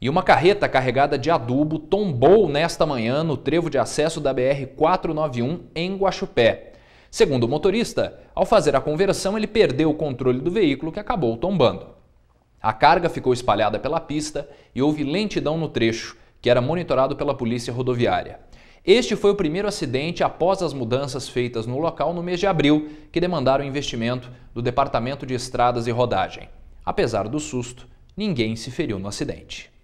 E uma carreta carregada de adubo tombou nesta manhã no trevo de acesso da BR-491 em Guaxupé. Segundo o motorista, ao fazer a conversão, ele perdeu o controle do veículo que acabou tombando. A carga ficou espalhada pela pista e houve lentidão no trecho, que era monitorado pela polícia rodoviária. Este foi o primeiro acidente após as mudanças feitas no local no mês de abril, que demandaram investimento do Departamento de Estradas e Rodagem. Apesar do susto, ninguém se feriu no acidente.